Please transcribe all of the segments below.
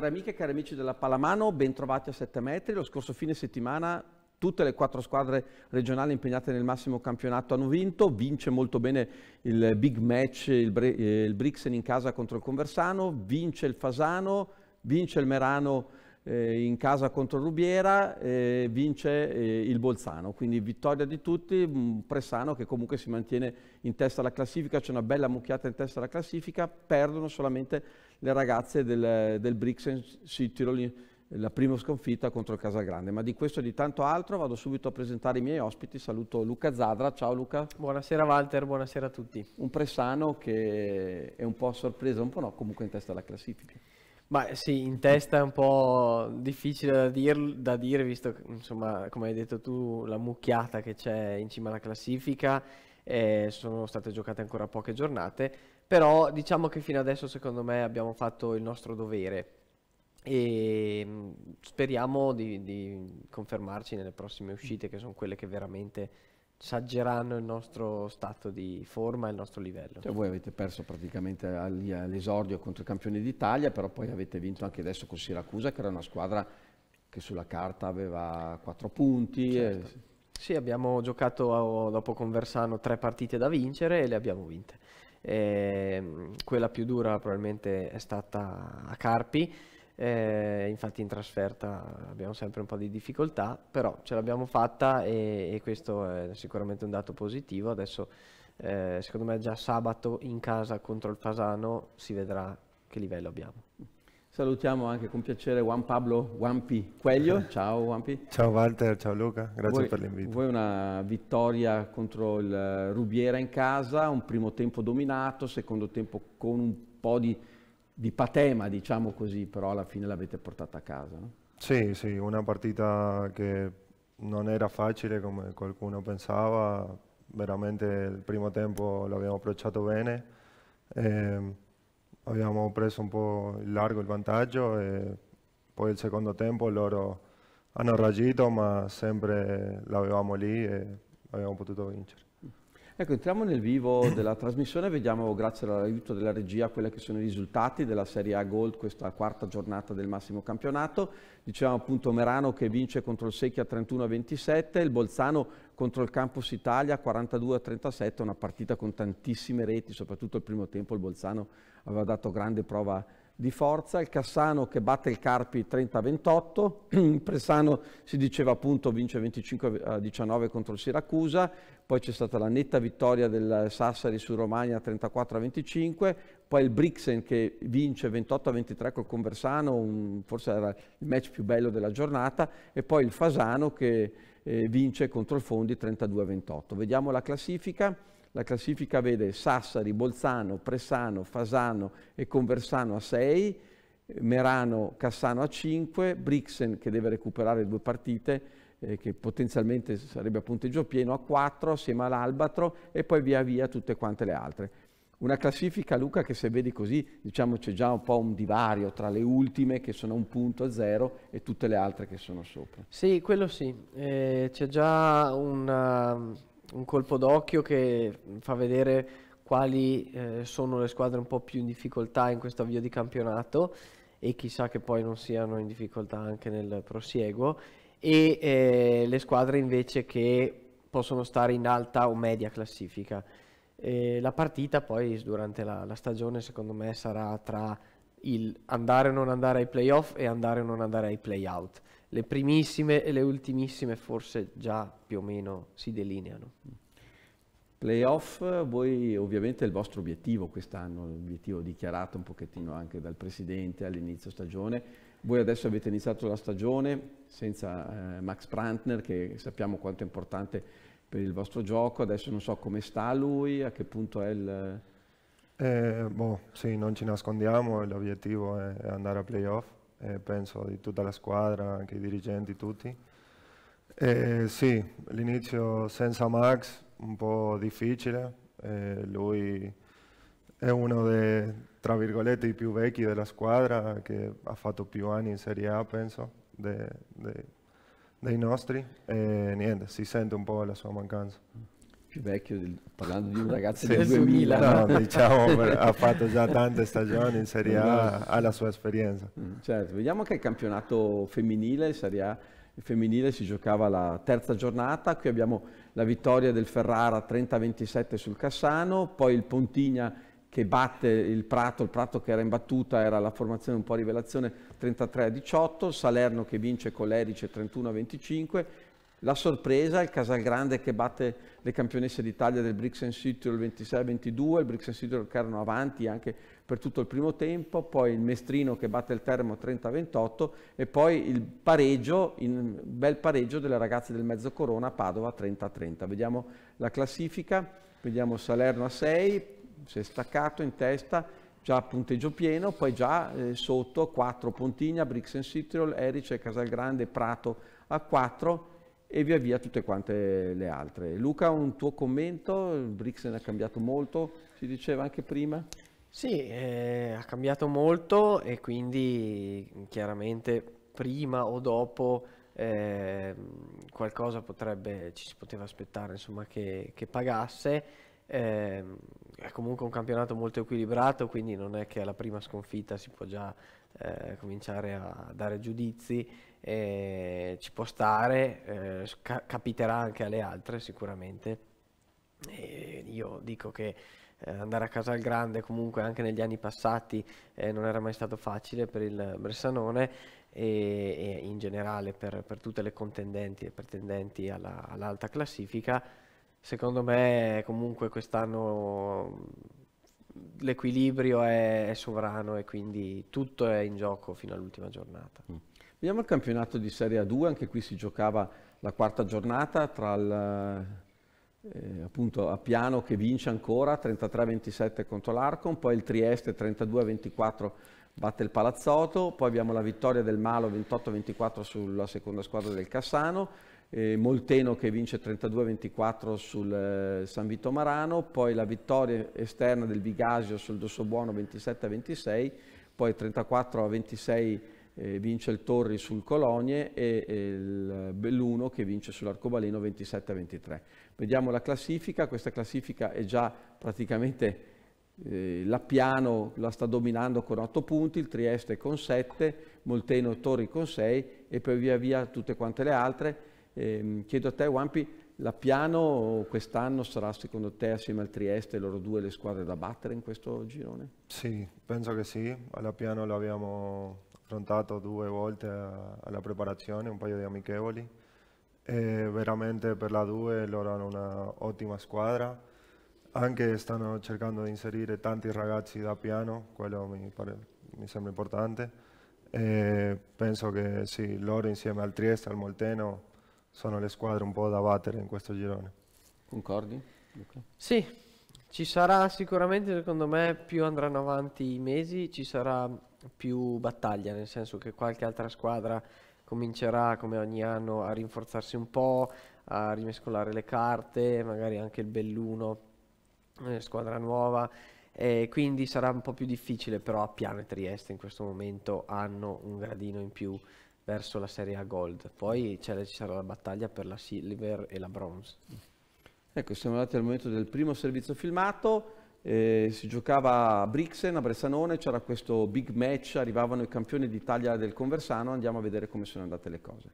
Cari amiche e cari amici della Palamano, ben trovati a 7 metri. Lo scorso fine settimana tutte le quattro squadre regionali impegnate nel massimo campionato hanno vinto, vince molto bene il big match, il, Bre- eh, il Brixen in casa contro il Conversano, vince il Fasano, vince il Merano eh, in casa contro il Rubiera, eh, vince eh, il Bolzano. Quindi vittoria di tutti, un Pressano che comunque si mantiene in testa alla classifica, c'è una bella mucchiata in testa alla classifica, perdono solamente le ragazze del, del Brixen Tirol, la prima sconfitta contro il Casagrande. Ma di questo e di tanto altro vado subito a presentare i miei ospiti. Saluto Luca Zadra. Ciao Luca. Buonasera Walter, buonasera a tutti. Un Pressano che è un po' a sorpresa, un po' no, comunque in testa alla classifica. Ma sì, in testa è un po' difficile da, dir, da dire, visto che, insomma, come hai detto tu, la mucchiata che c'è in cima alla classifica, eh, sono state giocate ancora poche giornate, però diciamo che fino adesso secondo me abbiamo fatto il nostro dovere e ehm, speriamo di, di confermarci nelle prossime uscite che sono quelle che veramente saggeranno il nostro stato di forma e il nostro livello. Cioè voi avete perso praticamente all'esordio contro i campioni d'Italia, però poi avete vinto anche adesso con Siracusa, che era una squadra che sulla carta aveva 4 punti. Certo. E... Sì, abbiamo giocato oh, dopo Conversano tre partite da vincere e le abbiamo vinte eh, quella più dura probabilmente è stata a Carpi, eh, infatti in trasferta abbiamo sempre un po' di difficoltà, però ce l'abbiamo fatta e, e, questo è sicuramente un dato positivo. Adesso eh, secondo me già sabato in casa contro il Fasano si vedrà che livello abbiamo. Salutiamo anche con piacere Juan Pablo Guampi Quelio. Ciao Guampi. Ciao Walter, ciao Luca, grazie voi, per l'invito. Voi una vittoria contro il eh, Rubiera in casa, un primo tempo dominato, secondo tempo con un po' di, di patema, diciamo così, però alla fine l'avete portata a casa. No? Sì, sì, una partita che non era facile come qualcuno pensava, veramente il primo tempo l'abbiamo approcciato bene. Eh, abbiamo preso un po' il largo il vantaggio e poi il secondo tempo loro hanno reagito ma sempre l'avevamo lì e abbiamo potuto vincere. Ecco, entriamo nel vivo della trasmissione, vediamo grazie all'aiuto della regia quelli che sono i risultati della Serie A Gold, questa quarta giornata del massimo campionato. Dicevamo appunto Merano che vince contro il Secchia 31-27, il Bolzano contro il Campus Italia 42 37, una partita con tantissime reti, soprattutto il primo tempo il Bolzano aveva dato grande prova di forza, il Cassano che batte il Carpi 30 28, il Pressano si diceva appunto vince 25 19 contro il Siracusa, poi c'è stata la netta vittoria del Sassari su Romagna 34 25, poi il Brixen che vince 28 23 col Conversano, un, forse era il match più bello della giornata, e poi il Fasano che eh, vince contro il Fondi 32-28. Vediamo la classifica. La classifica vede Sassari, Bolzano, Pressano, Fasano e Conversano a 6, Merano, Cassano a 5, Brixen che deve recuperare due partite, eh, che potenzialmente sarebbe a punteggio pieno, a 4 assieme all'Albatro e poi via via tutte quante le altre. Una classifica, Luca, che se vedi così, diciamo c'è già un po' un divario tra le ultime che sono un punto a zero e tutte le altre che sono sopra. Sì, quello sì, eh, c'è già una, um, un colpo d'occhio che fa vedere quali eh, sono le squadre un po' più in difficoltà in questo avvio di campionato e chissà che poi non siano in difficoltà anche nel prosieguo e eh, le squadre invece che possono stare in alta o media classifica. E la partita poi durante la, la, stagione secondo me sarà tra il andare o non andare ai playoff e andare o non andare ai playout. Le primissime e le ultimissime forse già più o meno si delineano. Playoff, voi ovviamente il vostro obiettivo quest'anno, l'obiettivo dichiarato un pochettino anche dal Presidente all'inizio stagione, voi adesso avete iniziato la stagione senza eh, Max Prantner che sappiamo quanto è importante per il vostro gioco, adesso non so come sta lui, a che punto è il... Eh, boh, sì, non ci nascondiamo, l'obiettivo è andare a playoff, eh, penso di tutta la squadra, anche i dirigenti, tutti. Eh, sì, l'inizio senza Max un po' difficile, eh, lui è uno dei, tra virgolette, i più vecchi della squadra che ha fatto più anni in Serie A, penso, de, de, dei nostri e niente, si sente un po' la sua mancanza. Più vecchio, del, parlando di un ragazzo sì, del 2000. No, diciamo, per, ha fatto già tante stagioni in Serie A, esatto. ha la sua esperienza. Mm, certo, vediamo che il campionato femminile, Serie A femminile si giocava la terza giornata, qui abbiamo la vittoria del Ferrara 30-27 sul Cassano, poi il Pontigna che batte il Prato, il Prato che era in battuta era la formazione un po' rivelazione 33 a 18, Salerno che vince con l'Erice 31 a 25, la sorpresa il Casalgrande che batte le campionesse d'Italia del Bricks and City il 26 a 22, il Bricks and City che erano avanti anche per tutto il primo tempo, poi il Mestrino che batte il Termo 30 a 28 e poi il pareggio, il bel pareggio delle ragazze del Mezzo Corona a Padova 30 a 30. Vediamo la classifica, vediamo Salerno a 6, si è staccato in testa, già punteggio pieno, poi già eh, sotto 4 Pontigna, Brix and Citriol, Erice, Casalgrande, Prato a 4 e via via tutte quante le altre. Luca, un tuo commento? Il Brixen ha cambiato molto, si diceva anche prima? Sì, eh, ha cambiato molto e quindi chiaramente prima o dopo eh, qualcosa potrebbe, ci si poteva aspettare insomma, che, che pagasse eh, è comunque un campionato molto equilibrato, quindi non è che alla prima sconfitta si può già eh, cominciare a dare giudizi, eh, ci può stare, eh, ca- capiterà anche alle altre sicuramente. E io dico che eh, andare a casa al grande comunque anche negli anni passati eh, non era mai stato facile per il Bressanone e, e in generale per, per, tutte le contendenti e pretendenti alla, all'alta classifica Secondo me comunque quest'anno l'equilibrio è, è, sovrano e quindi tutto è in gioco fino all'ultima giornata. Mm. Vediamo il campionato di Serie A2, anche qui si giocava la quarta giornata tra il, eh, appunto Appiano che vince ancora 33-27 contro l'Arcon, poi il Trieste 32-24 batte il Palazzotto, poi abbiamo la vittoria del Malo 28-24 sulla seconda squadra del Cassano, eh, Molteno che vince 32-24 sul eh, San Vito Marano, poi la vittoria esterna del Vigasio sul Dossobuono 27-26, poi 34-26 eh, vince il Torri sul Colonie e, e il Belluno che vince sull'Arcobaleno 27-23. Vediamo la classifica, questa classifica è già praticamente eh, la Piano la sta dominando con 8 punti, il Trieste con 7, Molteno e Torri con 6 e poi via via tutte quante le altre. Eh, chiedo a te, Wampi, la Piano quest'anno sarà secondo te assieme al Trieste loro due le squadre da battere in questo girone? Sì, penso che sì. Alla Piano l'abbiamo affrontato due volte alla preparazione, un paio di amichevoli. E veramente per la 2 loro hanno un'ottima squadra. Anche stanno cercando di inserire tanti ragazzi da piano, quello mi, pare, mi sembra importante. E penso che sì, loro insieme al Trieste, al Molteno, sono le squadre un po' da battere in questo girone. Concordi? Okay. Sì, ci sarà sicuramente, secondo me, più andranno avanti i mesi, ci sarà più battaglia, nel senso che qualche altra squadra comincerà come ogni anno a rinforzarsi un po', a rimescolare le carte, magari anche il Belluno, eh, squadra nuova. E quindi sarà un po' più difficile, però a Piano e Trieste in questo momento hanno un gradino in più verso la Serie A Gold. Poi ci sarà la battaglia per la Silver e la Bronze. Ecco, siamo arrivati al momento del primo servizio filmato. Eh, si giocava a Brixen, a Bressanone, c'era questo big match, arrivavano i campioni d'Italia del Conversano, andiamo a vedere come sono andate le cose.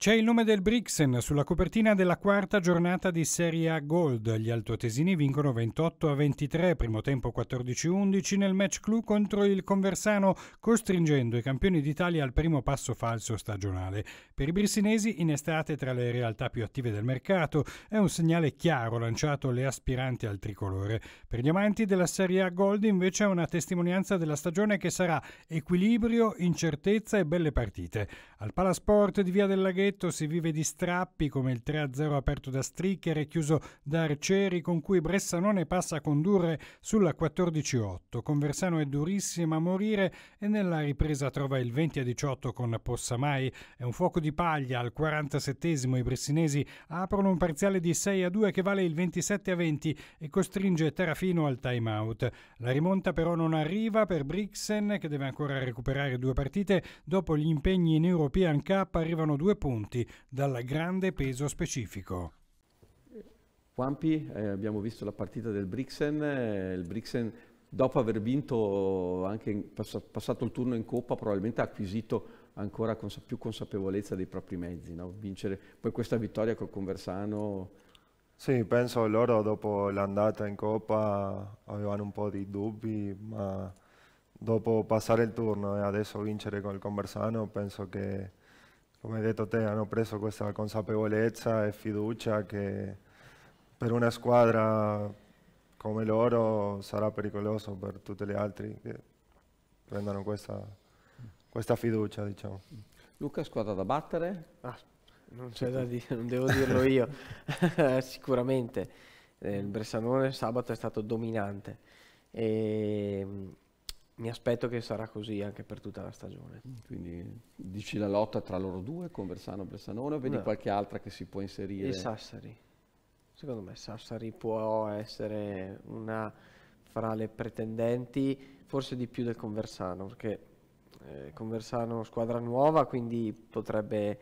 C'è il nome del Brixen sulla copertina della quarta giornata di Serie A Gold. Gli altoatesini vincono 28 a 23, primo tempo 14-11 nel match clou contro il Conversano, costringendo i campioni d'Italia al primo passo falso stagionale. Per i brissinesi in estate tra le realtà più attive del mercato è un segnale chiaro lanciato alle aspiranti al tricolore. Per gli amanti della Serie A Gold invece è una testimonianza della stagione che sarà equilibrio, incertezza e belle partite. Al Palasport di Via della Laghetto Scudetto si vive di strappi come il 3-0 aperto da Stricker e chiuso da Arcieri con cui Bressanone passa a condurre sulla 14-8. Con Versano è durissima a morire e nella ripresa trova il 20-18 con Possamai. È un fuoco di paglia al 47esimo i bressinesi aprono un parziale di 6-2 che vale il 27-20 e costringe Terafino al time-out. La rimonta però non arriva per Brixen che deve ancora recuperare due partite dopo gli impegni in European Cup arrivano due punti punti dal grande peso specifico. Quampi, eh, abbiamo visto la partita del Brixen, eh, il Brixen dopo aver vinto anche pass- passato il turno in Coppa probabilmente ha acquisito ancora cons- più consapevolezza dei propri mezzi, no? vincere poi questa vittoria col Conversano. Sì, penso loro dopo l'andata in Coppa avevano un po' di dubbi, ma dopo passare il turno e adesso vincere col Conversano penso che come hai detto te, hanno preso questa consapevolezza e fiducia che per una squadra come loro sarà pericoloso per tutte le altre che prendano questa, questa fiducia. Diciamo. Luca, squadra da battere? Ah, non c'è da dire, non devo dirlo io, sicuramente. Eh, il Bressanone sabato è stato dominante. E ehm, mi aspetto che sarà così anche per tutta la stagione. Quindi dici la lotta tra loro due, Conversano e Bressanone, o vedi no. qualche altra che si può inserire? E Sassari. Secondo me Sassari può essere una fra le pretendenti, forse di più del Conversano, perché eh, Conversano squadra nuova, quindi potrebbe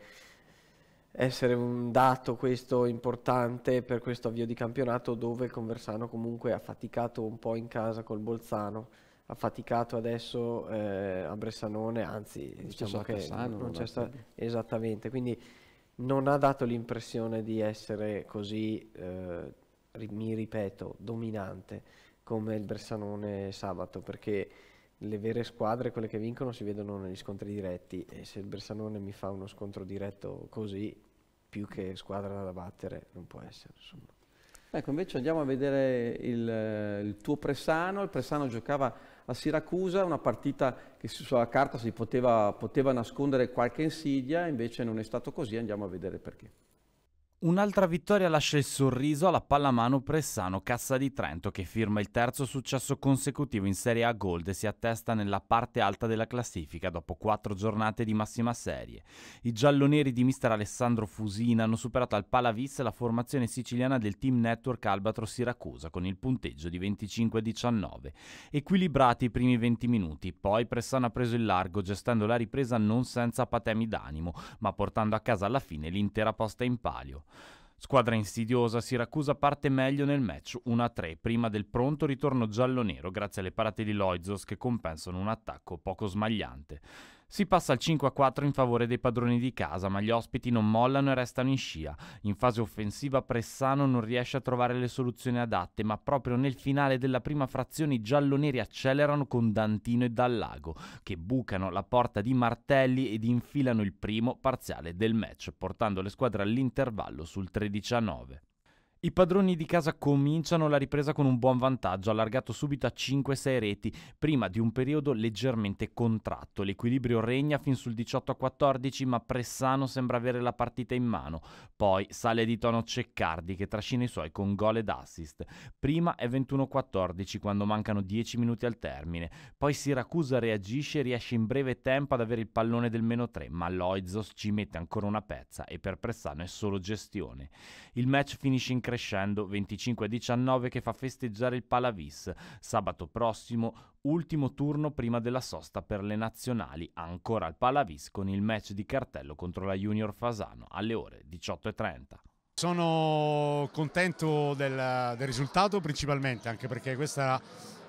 essere un dato questo importante per questo avvio di campionato dove Conversano comunque ha faticato un po' in casa col Bolzano ha faticato adesso eh, a Bressanone, anzi diciamo non diciamo che Cassano, non c'è sta... esattamente, quindi non ha dato l'impressione di essere così, eh, mi ripeto, dominante come il Bressanone sabato, perché le vere squadre, quelle che vincono, si vedono negli scontri diretti e se il Bressanone mi fa uno scontro diretto così, più che squadra da battere, non può essere. Insomma. Ecco, invece andiamo a vedere il, il tuo Pressano, il Pressano giocava a Siracusa, una partita che sulla carta si poteva, poteva nascondere qualche insidia, invece non è stato così, andiamo a vedere perché. Un'altra vittoria lascia il sorriso alla pallamano Pressano Cassa di Trento che firma il terzo successo consecutivo in Serie A Gold e si attesta nella parte alta della classifica dopo quattro giornate di massima serie. I gialloneri di mister Alessandro Fusina hanno superato al Palavis la formazione siciliana del team network Albatro Siracusa con il punteggio di 25-19. Equilibrati i primi 20 minuti, poi Pressano ha preso il largo gestendo la ripresa non senza patemi d'animo, ma portando a casa alla fine l'intera posta in palio. Squadra insidiosa, Siracusa parte meglio nel match 1-3 prima del pronto ritorno giallo-nero grazie alle parate di Loizos che compensano un attacco poco smagliante. Si passa al 5-4 in favore dei padroni di casa, ma gli ospiti non mollano e restano in scia. In fase offensiva Pressano non riesce a trovare le soluzioni adatte, ma proprio nel finale della prima frazione i gialloneri accelerano con Dantino e Dallago, che bucano la porta di Martelli ed infilano il primo parziale del match, portando le squadre all'intervallo sul 13-9. I padroni di casa cominciano la ripresa con un buon vantaggio, allargato subito a 5-6 reti, prima di un periodo leggermente contratto. L'equilibrio regna fin sul 18-14, ma Pressano sembra avere la partita in mano. Poi sale di tono Ceccardi, che trascina i suoi con gol ed assist. Prima è 21-14, quando mancano 10 minuti al termine. Poi Siracusa reagisce e riesce in breve tempo ad avere il pallone del meno 3, ma Loizos ci mette ancora una pezza e per Pressano è solo gestione. Il match finisce in crescita crescendo 25-19 che fa festeggiare il Palavis. Sabato prossimo ultimo turno prima della sosta per le nazionali, ancora al Palavis con il match di cartello contro la Junior Fasano alle ore 18.30. Sono contento del, del, risultato principalmente, anche perché questa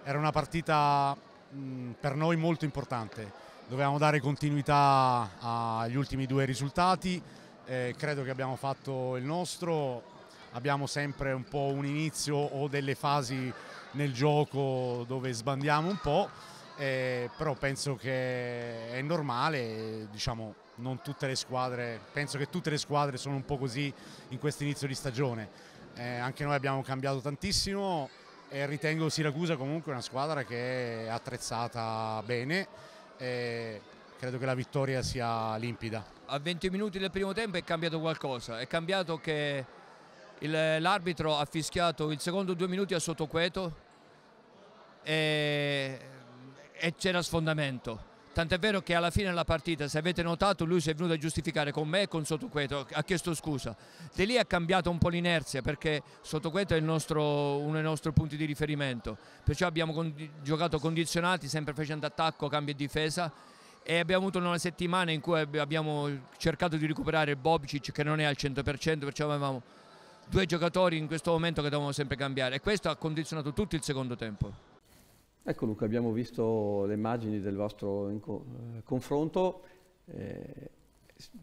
era una partita mh, per noi molto importante. Dovevamo dare continuità agli ultimi due risultati, eh, credo che abbiamo fatto il nostro, abbiamo sempre un po' un inizio o delle fasi nel gioco dove sbandiamo un po', eh, però penso che è normale, diciamo, non tutte le squadre, penso che tutte le squadre sono un po' così in questo inizio di stagione. Eh, anche noi abbiamo cambiato tantissimo e ritengo Siracusa comunque una squadra che è attrezzata bene e credo che la vittoria sia limpida. A 20 minuti del primo tempo è cambiato qualcosa, è cambiato che eh, l'arbitro ha fischiato il secondo due minuti a sottoqueto e, e c'era sfondamento. Tant'è vero che alla fine della partita, se avete notato, lui si è venuto a giustificare con me e con Sottoqueto, ha chiesto scusa. De lì ha cambiato un po' l'inerzia perché Sottoqueto è nostro, uno dei nostri punti di riferimento, perciò abbiamo con, giocato condizionati, sempre facendo attacco, cambio e difesa e abbiamo avuto una settimana in cui abbiamo cercato di recuperare Bobcic che non è al 100%, perciò avevamo due giocatori in questo momento che devono sempre cambiare e questo ha condizionato tutto il secondo tempo. Ecco Luca, abbiamo visto le immagini del vostro eh, confronto, eh,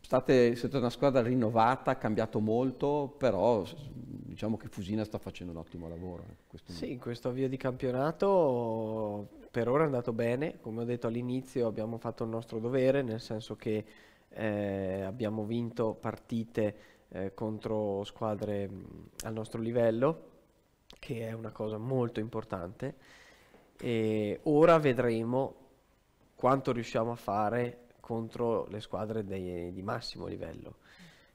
state, siete una squadra rinnovata, ha cambiato molto, però diciamo che Fusina sta facendo un ottimo lavoro. Eh, sì, in questo avvio di campionato per ora è andato bene, come ho detto all'inizio abbiamo fatto il nostro dovere, nel senso che eh, abbiamo vinto partite eh, contro squadre mm, al nostro livello, che è una cosa molto importante. E ora vedremo quanto riusciamo a fare contro le squadre dei, di massimo livello.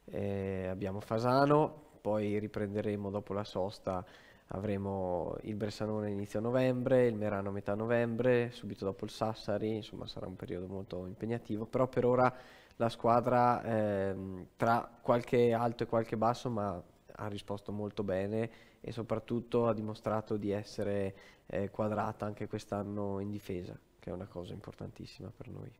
Eh, abbiamo Fasano, poi riprenderemo dopo la sosta, avremo il Bressanone inizio novembre, il Merano metà novembre, subito dopo il Sassari, insomma sarà un periodo molto impegnativo, però per ora la squadra ehm, tra qualche alto e qualche basso, ma ha risposto molto bene e soprattutto ha dimostrato di essere eh, quadrata anche quest'anno in difesa, che è una cosa importantissima per noi.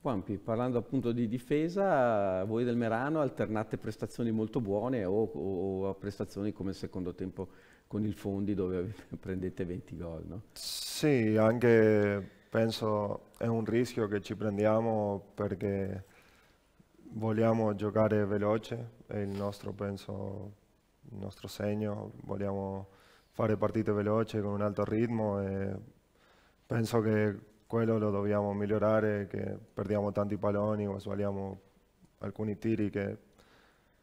Guampi, parlando appunto di difesa, voi del Merano alternate prestazioni molto buone o, o, o prestazioni come il secondo tempo con il Fondi dove prendete 20 gol, no? Sì, anche penso è un rischio che ci prendiamo perché vogliamo giocare veloce, è il nostro, penso, il nostro segno, vogliamo fare partite veloci con un alto ritmo e penso che quello lo dobbiamo migliorare, che perdiamo tanti palloni o sbagliamo alcuni tiri che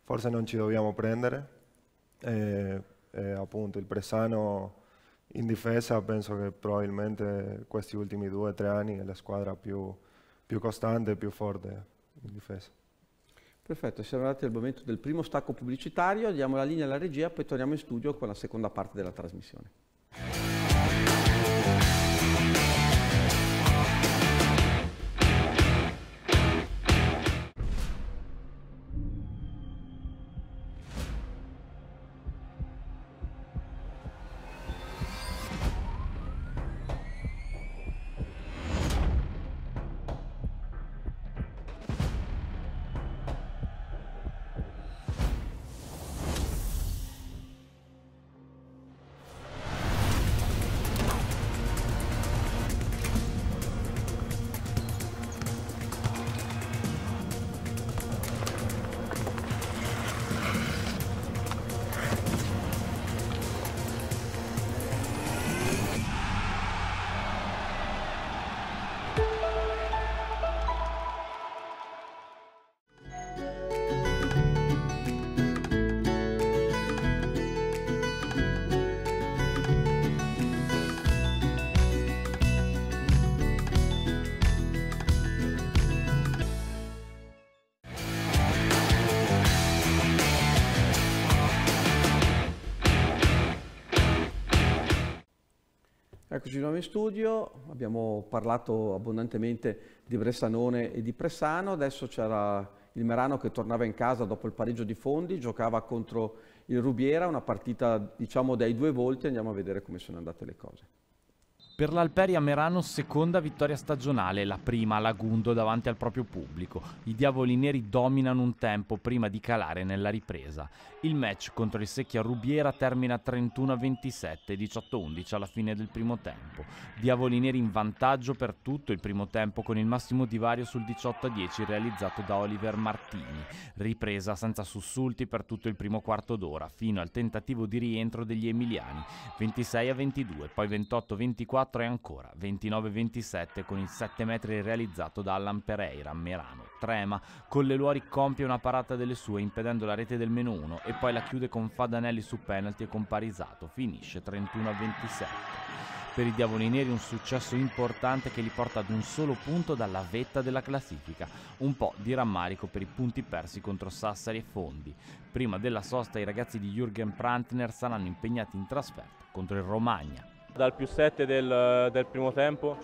forse non ci dobbiamo prendere. E, e appunto il Presano in difesa penso che probabilmente questi ultimi due o tre anni è la squadra più, più costante e più forte in difesa. Perfetto, siamo arrivati al momento del primo stacco pubblicitario, diamo la linea alla regia, poi torniamo in studio con la seconda parte della trasmissione. abbiamo in studio, abbiamo parlato abbondantemente di Bressanone e di Pressano, adesso c'era il Merano che tornava in casa dopo il pareggio di Fondi, giocava contro il Rubiera, una partita diciamo dai due volti, andiamo a vedere come sono andate le cose. Per l'Alperia Merano seconda vittoria stagionale, la prima a Lagundo davanti al proprio pubblico. I diavoli neri dominano un tempo prima di calare nella ripresa. Il match contro il Secchia Rubiera termina 31-27, 18-11 alla fine del primo tempo. Diavoli neri in vantaggio per tutto il primo tempo con il massimo divario sul 18-10 realizzato da Oliver Martini. Ripresa senza sussulti per tutto il primo quarto d'ora fino al tentativo di rientro degli emiliani. 26-22, poi 28-24 4 e ancora 29-27 con il 7 metri realizzato da Allan Pereira, Merano, Trema, Luori compie una parata delle sue impedendo la rete del meno 1 e poi la chiude con Fadanelli su penalty e con Parisato, finisce 31-27. Per i diavoli neri un successo importante che li porta ad un solo punto dalla vetta della classifica, un po' di rammarico per i punti persi contro Sassari e Fondi. Prima della sosta i ragazzi di Jürgen Prantner saranno impegnati in trasferta contro il Romagna. Dal più 7 del, del primo tempo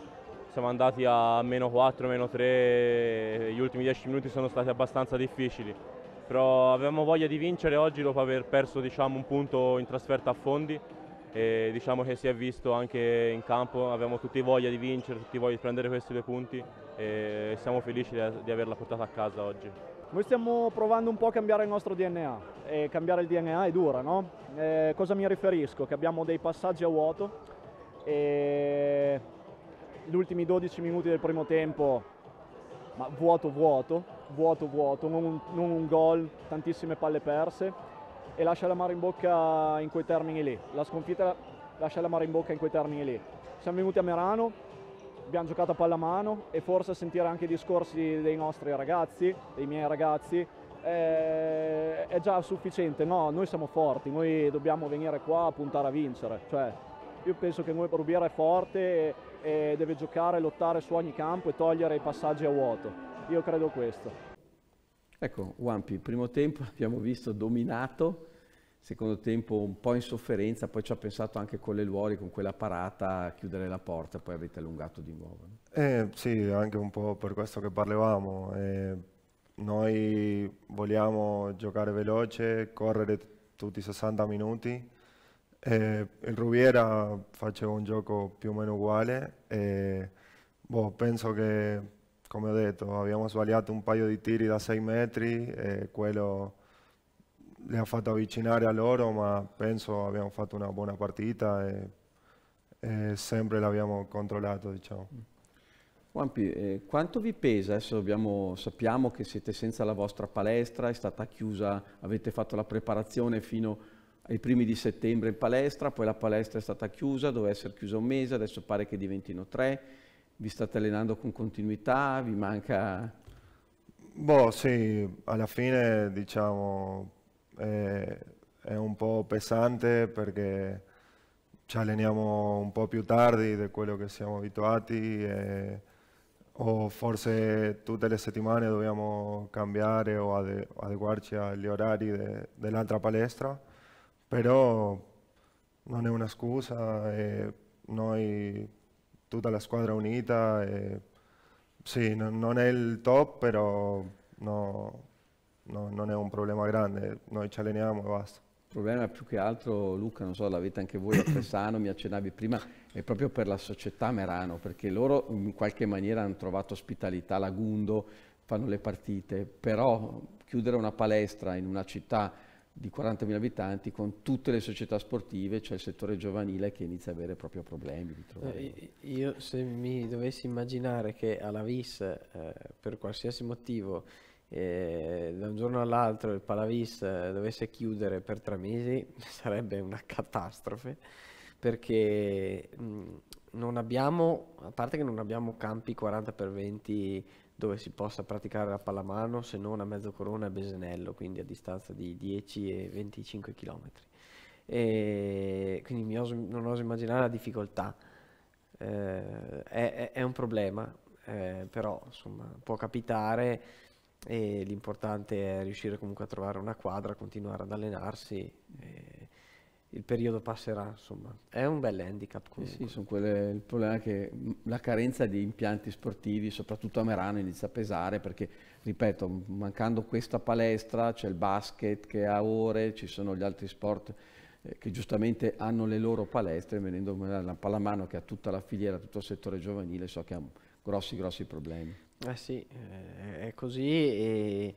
siamo andati a meno 4, meno 3, gli ultimi 10 minuti sono stati abbastanza difficili, però avevamo voglia di vincere oggi dopo aver perso diciamo, un punto in trasferta a fondi e diciamo che si è visto anche in campo, avevamo tutti voglia di vincere, tutti voglia di prendere questi due punti e siamo felici di averla portata a casa oggi. Noi stiamo provando un po' a cambiare il nostro DNA e cambiare il DNA è dura, no? Eh, cosa mi riferisco? Che abbiamo dei passaggi a vuoto e gli ultimi 12 minuti del primo tempo, ma vuoto vuoto, vuoto vuoto, non un, non un gol, tantissime palle perse e lascia la mare in bocca in quei termini lì. La sconfitta lascia la mare in bocca in quei termini lì. Siamo venuti a Merano, abbiamo giocato a palla a mano e forse sentire anche i discorsi dei nostri ragazzi, dei miei ragazzi, eh, è già sufficiente. No, noi siamo forti, noi dobbiamo venire qua a puntare a vincere. Cioè, io penso che Rubiera è forte e, e deve giocare, lottare su ogni campo e togliere i passaggi a vuoto. Io credo questo. Ecco, Wampi, primo tempo abbiamo visto dominato, secondo tempo un po' in sofferenza, poi ci ha pensato anche con le Luori, con quella parata a chiudere la porta, poi avete allungato di nuovo. No? Eh, sì, anche un po' per questo che parlavamo. Eh, noi vogliamo giocare veloce, correre tutti i 60 minuti, eh, il Rubiera faceva un gioco più o meno uguale, eh, boh, penso che, come ho detto, abbiamo sbagliato un paio di tiri da 6 metri, eh, quello le ha fatto avvicinare a loro, ma penso abbiamo fatto una buona partita e, e sempre l'abbiamo controllato. Diciamo. Guampi, eh, quanto vi pesa? Adesso abbiamo, sappiamo che siete senza la vostra palestra, è stata chiusa, avete fatto la preparazione fino a ai primi di settembre in palestra, poi la palestra è stata chiusa, doveva essere chiusa un mese, adesso pare che diventino tre, vi state allenando con continuità, vi manca... Boh sì, alla fine diciamo è, è un po' pesante perché ci alleniamo un po' più tardi di quello che siamo abituati e, o forse tutte le settimane dobbiamo cambiare o adeguarci agli orari de, dell'altra palestra però non è una scusa, noi tutta la squadra unita, e, sì, no, non è il top, però no, no, non è un problema grande, noi ci alleniamo e basta. Il problema più che altro, Luca, non so, l'avete anche voi a Fresano, mi accennavi prima, è proprio per la società Merano, perché loro in qualche maniera hanno trovato ospitalità, Lagundo, fanno le partite, però chiudere una palestra in una città di 40.000 abitanti con tutte le società sportive, cioè il settore giovanile che inizia a avere proprio problemi. Di eh, Io se mi dovessi immaginare che alla VIS, eh, per qualsiasi motivo, eh, da un giorno all'altro il Palavis eh, dovesse chiudere per tre mesi, sarebbe una catastrofe, perché mh, mm, non abbiamo, a parte che non abbiamo campi 40x20 dove si possa praticare la pallamano se non a mezzo corona e Besenello, quindi a distanza di 10 e 25 km. E quindi oso, non oso immaginare la difficoltà. Eh, è, è, un problema, eh, però insomma, può capitare e l'importante è riuscire comunque a trovare una quadra, continuare ad allenarsi. E, eh, il periodo passerà, insomma. È un bel handicap comunque. sì, sono quelle, il problema è che mm, la carenza di impianti sportivi, soprattutto a Merano, inizia a pesare perché, ripeto, mancando questa palestra c'è il basket che ha ore, ci sono gli altri sport eh, che giustamente hanno le loro palestre, venendo la pallamano che ha tutta la filiera, tutto il settore giovanile, so che ha grossi grossi problemi. Eh sì, eh, è così e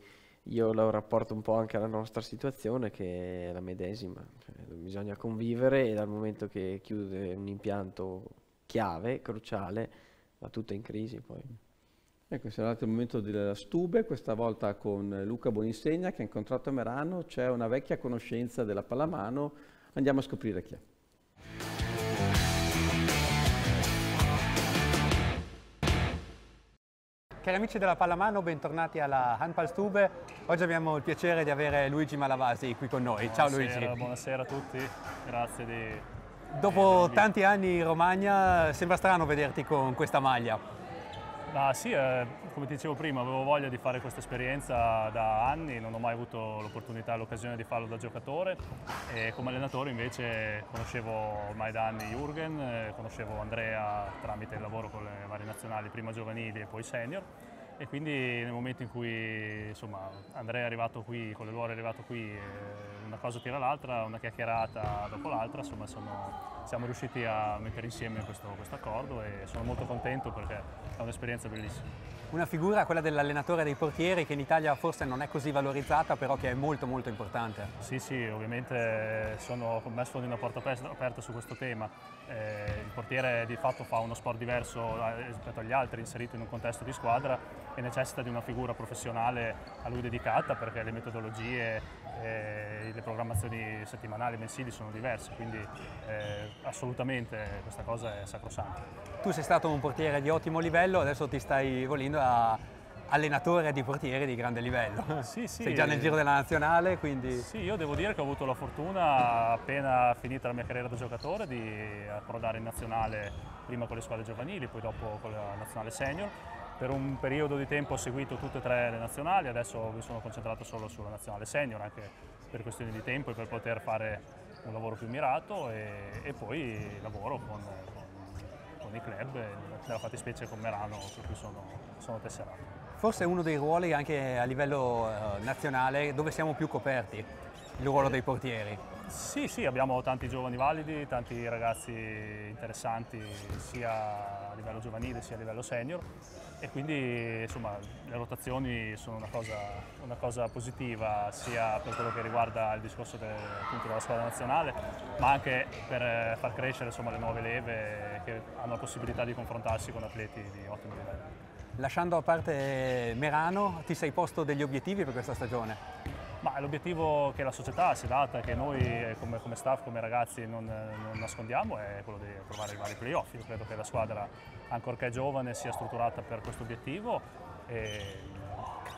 io lo rapporto un po' anche alla nostra situazione che è la medesima, cioè, bisogna convivere e dal momento che chiude un impianto chiave, cruciale, va tutto in crisi poi. Ecco, siamo andati al momento della Stube, questa volta con Luca Boninsegna che ha incontrato a Merano, c'è una vecchia conoscenza della Pallamano, andiamo a scoprire chi è. Cari amici della Pallamano, bentornati alla Handballstube. Oggi abbiamo il piacere di avere Luigi Malavasi qui con noi. Ciao Luigi. Buonasera a tutti, grazie di... Dopo di tanti anni in Romagna sembra strano vederti con questa maglia. Ma sì, eh, come ti dicevo prima, avevo voglia di fare questa esperienza da anni, non ho mai avuto l'opportunità e l'occasione di farlo da giocatore e come allenatore invece conoscevo ormai da anni Jürgen, eh, conoscevo Andrea tramite il lavoro con le varie nazionali, prima giovanili e poi senior e quindi nel momento in cui insomma, Andrea è arrivato qui, con le luore è arrivato qui, eh, una cosa tira l'altra, una chiacchierata dopo l'altra, insomma sono, siamo riusciti a mettere insieme questo, questo accordo e sono molto contento perché è un'esperienza bellissima. Una figura, quella dell'allenatore dei portieri, che in Italia forse non è così valorizzata, però che è molto molto importante. Sì, sì, ovviamente sono messo di una porta aperta su questo tema. Eh, il portiere di fatto fa uno sport diverso eh, rispetto agli altri, inserito in un contesto di squadra e necessita di una figura professionale a lui dedicata perché le metodologie e le programmazioni settimanali e mensili sono diverse, quindi eh, assolutamente questa cosa è sacrosanta. Tu sei stato un portiere di ottimo livello, adesso ti stai volendo a allenatore di portiere di grande livello. Sì, sì. Sei già nel giro della nazionale, quindi... Sì, io devo dire che ho avuto la fortuna, appena finita la mia carriera da giocatore, di approdare in nazionale prima con le squadre giovanili, poi dopo con la nazionale senior per un periodo di tempo ho seguito tutte e tre le nazionali, adesso mi sono concentrato solo sulla nazionale senior, anche per questioni di tempo e per poter fare un lavoro più mirato e, e poi lavoro con, con, con, i club, nella fattispecie con Merano, per cui sono, sono tesserato. Forse è uno dei ruoli anche a livello eh, nazionale dove siamo più coperti, il ruolo dei portieri. Sì, sì, abbiamo tanti giovani validi, tanti ragazzi interessanti sia a livello giovanile sia a livello senior e quindi insomma le rotazioni sono una cosa, una cosa positiva sia per quello che riguarda il discorso del, appunto, della squadra nazionale ma anche per eh, far crescere insomma, le nuove leve che hanno la possibilità di confrontarsi con atleti di ottimo livello. Lasciando a parte Merano, ti sei posto degli obiettivi per questa stagione? Ma l'obiettivo che la società si è data, che noi eh, come, come staff, come ragazzi non, eh, non, nascondiamo, è quello di provare i vari playoff. Io credo che la squadra, ancorché giovane, sia strutturata per questo obiettivo e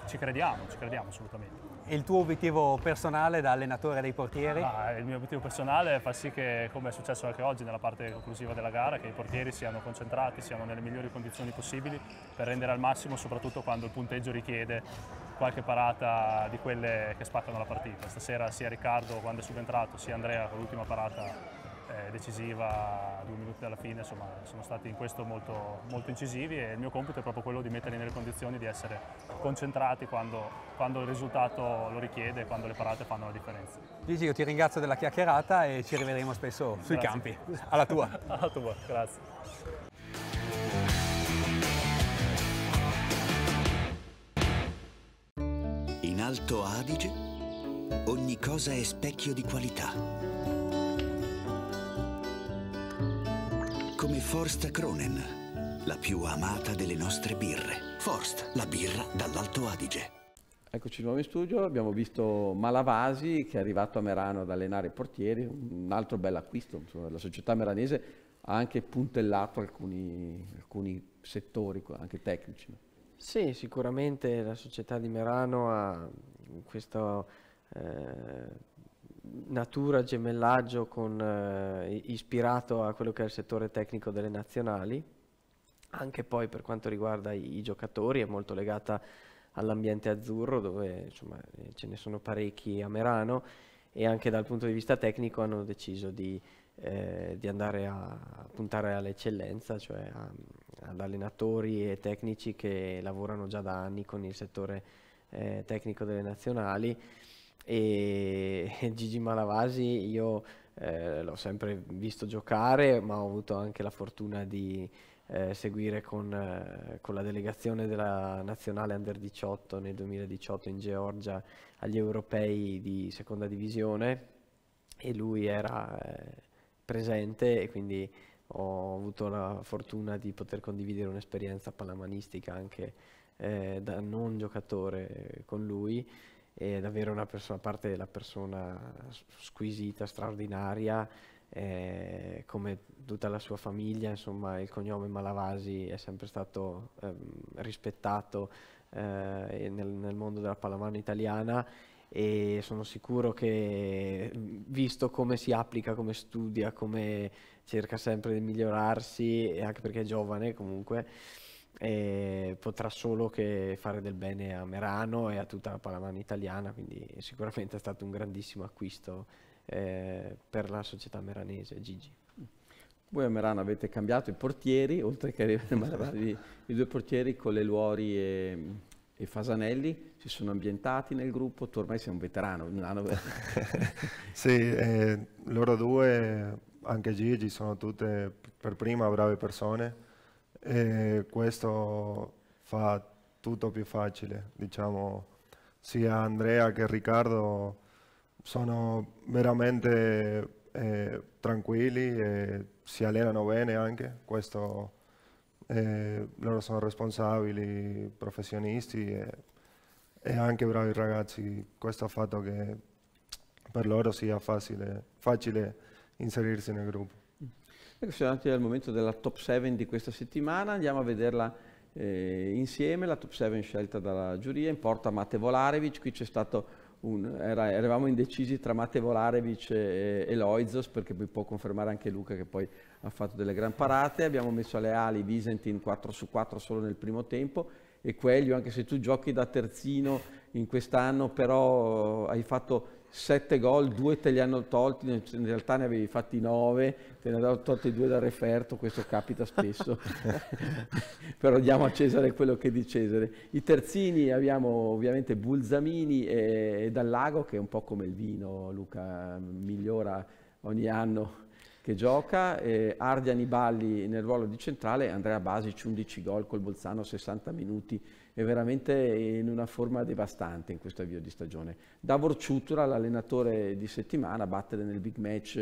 ci crediamo, ci crediamo assolutamente. E il tuo obiettivo personale da allenatore dei portieri? Ah, il mio obiettivo personale è far sì che, come è successo anche oggi nella parte conclusiva della gara, che i portieri siano concentrati, siano nelle migliori condizioni possibili per rendere al massimo, soprattutto quando il punteggio richiede qualche parata di quelle che spaccano la partita. Stasera sia Riccardo quando è subentrato, sia Andrea con l'ultima parata eh, decisiva due minuti dalla fine, insomma sono stati in questo molto, molto, incisivi e il mio compito è proprio quello di metterli nelle condizioni di essere concentrati quando, quando il risultato lo richiede e quando le parate fanno la differenza. Gigi, io ti ringrazio della chiacchierata e ci rivedremo spesso sui campi. Alla tua. Alla tua, grazie. In Alto Adige ogni cosa è specchio di qualità come Forst Cronen, la più amata delle nostre birre. Forst, la birra dall'Alto Adige. Eccoci di nuovo in studio, abbiamo visto Malavasi che è arrivato a Merano ad allenare i portieri, un altro bel acquisto, la società meranese ha anche puntellato alcuni, alcuni settori, anche tecnici. Sì, sicuramente la società di Merano ha questo eh, natura, gemellaggio con, eh, ispirato a quello che è il settore tecnico delle nazionali, anche poi per quanto riguarda i, i giocatori è molto legata all'ambiente azzurro dove insomma, eh, ce ne sono parecchi a Merano e anche dal punto di vista tecnico hanno deciso di, eh, di andare a puntare all'eccellenza, cioè a, ad allenatori e tecnici che lavorano già da anni con il settore eh, tecnico delle nazionali e Gigi Malavasi io eh, l'ho sempre visto giocare ma ho avuto anche la fortuna di eh, seguire con, eh, con, la delegazione della nazionale under 18 nel 2018 in Georgia agli europei di seconda divisione e lui era eh, presente e quindi ho avuto la fortuna di poter condividere un'esperienza pallamanistica anche eh, da non giocatore eh, con lui è davvero una persona, a parte la persona squisita, straordinaria, eh, come tutta la sua famiglia, insomma il cognome Malavasi è sempre stato ehm, rispettato eh, nel, nel, mondo della pallamano italiana e sono sicuro che visto come si applica, come studia, come cerca sempre di migliorarsi, anche perché è giovane comunque, e potrà solo che fare del bene a Merano e a tutta la pallamano italiana, quindi sicuramente è stato un grandissimo acquisto eh, per la società meranese, Gigi. Voi a Merano avete cambiato i portieri, oltre che i, esatto. i due portieri con Coleluori e, e Fasanelli, si sono ambientati nel gruppo, tu ormai sei un veterano. sì, eh, loro due, anche Gigi, sono tutte per prima brave persone, e questo fa tutto più facile, diciamo, sia Andrea che Riccardo sono veramente eh, tranquilli e si allenano bene anche, questo, eh, loro sono responsabili, professionisti e, e, anche bravi ragazzi, questo ha fatto che per loro sia facile, facile inserirsi nel gruppo. Ecco, siamo arrivati al momento della top 7 di questa settimana, andiamo a vederla eh, insieme, la top 7 scelta dalla giuria, in porta Mate Volarevic, qui c'è stato un, era, eravamo indecisi tra Mate Volarevic e, e Loizos, perché poi può confermare anche Luca che poi ha fatto delle gran parate, abbiamo messo alle ali Visentin 4 su 4 solo nel primo tempo e Quelio, anche se tu giochi da terzino in quest'anno, però hai fatto sette gol, due te li hanno tolti, in realtà ne avevi fatti nove, te ne hanno tolti due dal referto, questo capita spesso, però diamo a Cesare quello che è di Cesare. I terzini abbiamo ovviamente Bulzamini e, e Dallago che è un po' come il vino, Luca migliora ogni anno che gioca, eh, Ardi Aniballi nel ruolo di centrale, Andrea Basic 11 gol col Bolzano 60 minuti, è veramente in una forma devastante in questo avvio di stagione. Davor Ciutura, l'allenatore di settimana, battere nel big match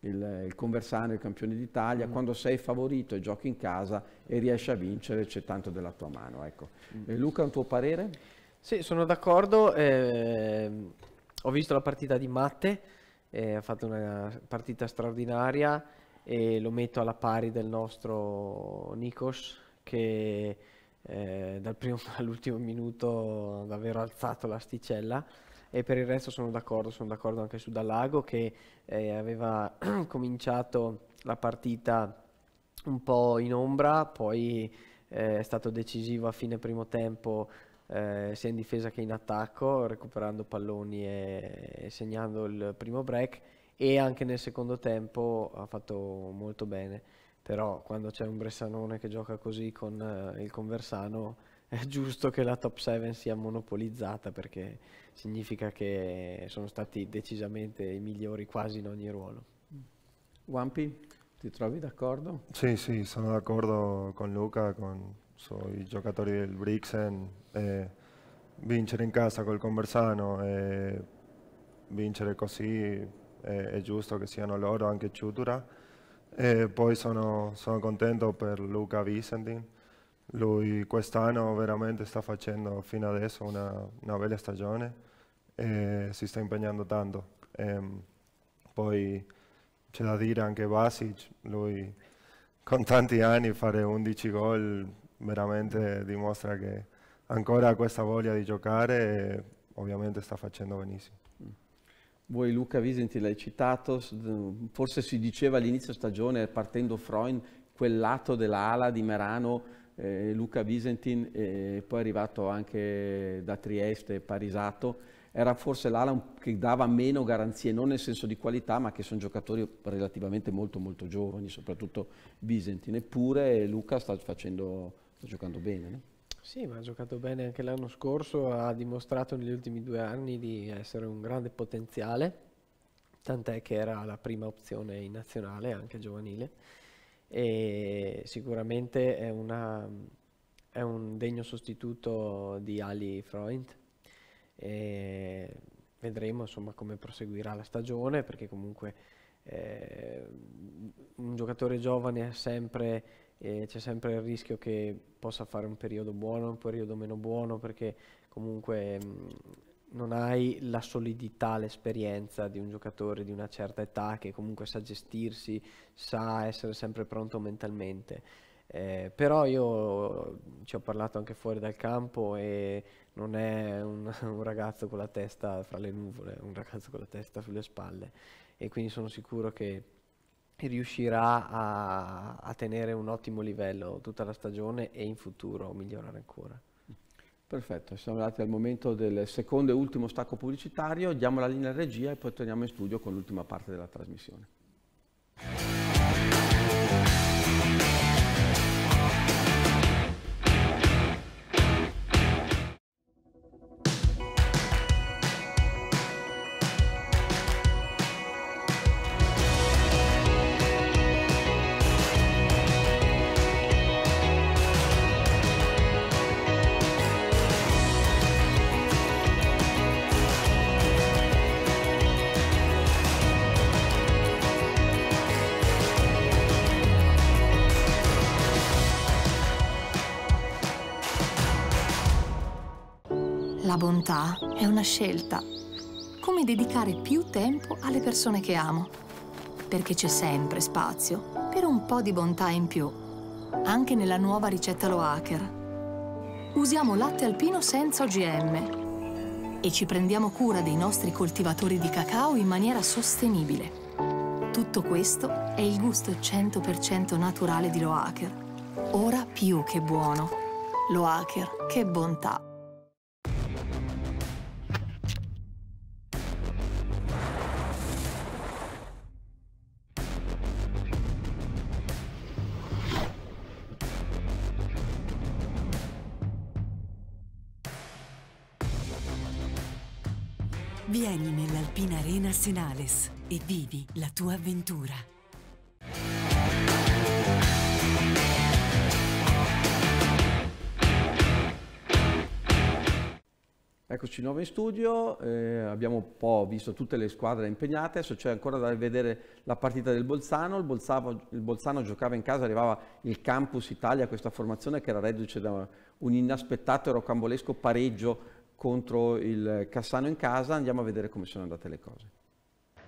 il, il Conversano, il campione d'Italia, mm. quando sei favorito e giochi in casa e riesci a vincere c'è tanto della tua mano. Ecco. Mm. Eh, Luca, un tuo parere? Sì, sono d'accordo. Eh, ho visto la partita di Matte eh, ha fatto una partita straordinaria e lo metto alla pari del nostro Nikos che eh, dal primo all'ultimo minuto ha davvero alzato l'asticella e per il resto sono d'accordo, sono d'accordo anche su Dallago che eh, aveva cominciato la partita un po' in ombra, poi eh, è stato decisivo a fine primo tempo eh, sia in difesa che in attacco, recuperando palloni e, segnando il primo break e anche nel secondo tempo ha fatto molto bene, però quando c'è un Bressanone che gioca così con eh, il Conversano è giusto che la top 7 sia monopolizzata perché significa che sono stati decisamente i migliori quasi in ogni ruolo. Wampi, ti trovi d'accordo? Sì, sì, sono d'accordo con Luca, con i giocatori del Brixen, eh, vincere in casa col Conversano, eh, vincere così è giusto che siano loro, anche Ciutura. E poi sono, sono contento per Luca Vicentin, lui quest'anno veramente sta facendo fino adesso una, una bella stagione e si sta impegnando tanto. E mm, poi c'è da dire anche Vasic, lui con tanti anni fare 11 gol veramente dimostra che ancora ha questa voglia di giocare e ovviamente sta facendo benissimo. Mm. Voi Luca Visenti l'hai citato, forse si diceva all'inizio stagione partendo Freund quel lato dell'ala di Merano, eh, Luca Visentin e poi arrivato anche da Trieste, Parisato, era forse l'ala che dava meno garanzie, non nel senso di qualità, ma che sono giocatori relativamente molto molto giovani, soprattutto Visentin. Eppure Luca sta facendo Sta giocando bene, no? Sì, ma ha giocato bene anche l'anno scorso, ha dimostrato negli ultimi due anni di essere un grande potenziale, tant'è che era la prima opzione in nazionale, anche giovanile, e sicuramente è, una, è un degno sostituto di Ali Freund. E vedremo insomma, come proseguirà la stagione, perché comunque eh, un giocatore giovane ha sempre e c'è sempre il rischio che possa fare un periodo buono, un periodo meno buono, perché comunque non hai la solidità, l'esperienza di un giocatore di una certa età che comunque sa gestirsi, sa essere sempre pronto mentalmente. Eh, però io ci ho parlato anche fuori dal campo e non è un, un, ragazzo con la testa fra le nuvole, un ragazzo con la testa sulle spalle e quindi sono sicuro che riuscirà a, a, tenere un ottimo livello tutta la stagione e in futuro migliorare ancora. Perfetto, siamo arrivati al momento del secondo e ultimo stacco pubblicitario, diamo la linea regia e poi torniamo in studio con l'ultima parte della trasmissione. una scelta. Come dedicare più tempo alle persone che amo. Perché c'è sempre spazio per un po' di bontà in più. Anche nella nuova ricetta Lo Hacker. Usiamo latte alpino senza OGM e ci prendiamo cura dei nostri coltivatori di cacao in maniera sostenibile. Tutto questo è il gusto 100% naturale di Lo Hacker. Ora più che buono. Lo Hacker, che bontà! Vieni nell'Alpina Arena Senales e vivi la tua avventura. Eccoci nuovo in studio, eh, abbiamo un po' visto tutte le squadre impegnate, adesso c'è ancora da vedere la partita del Bolzano, il Bolzano, il Bolzano giocava in casa, arrivava il Campus Italia, questa formazione che era reduce da un inaspettato e rocambolesco pareggio contro il Cassano in casa, andiamo a vedere come sono andate le cose.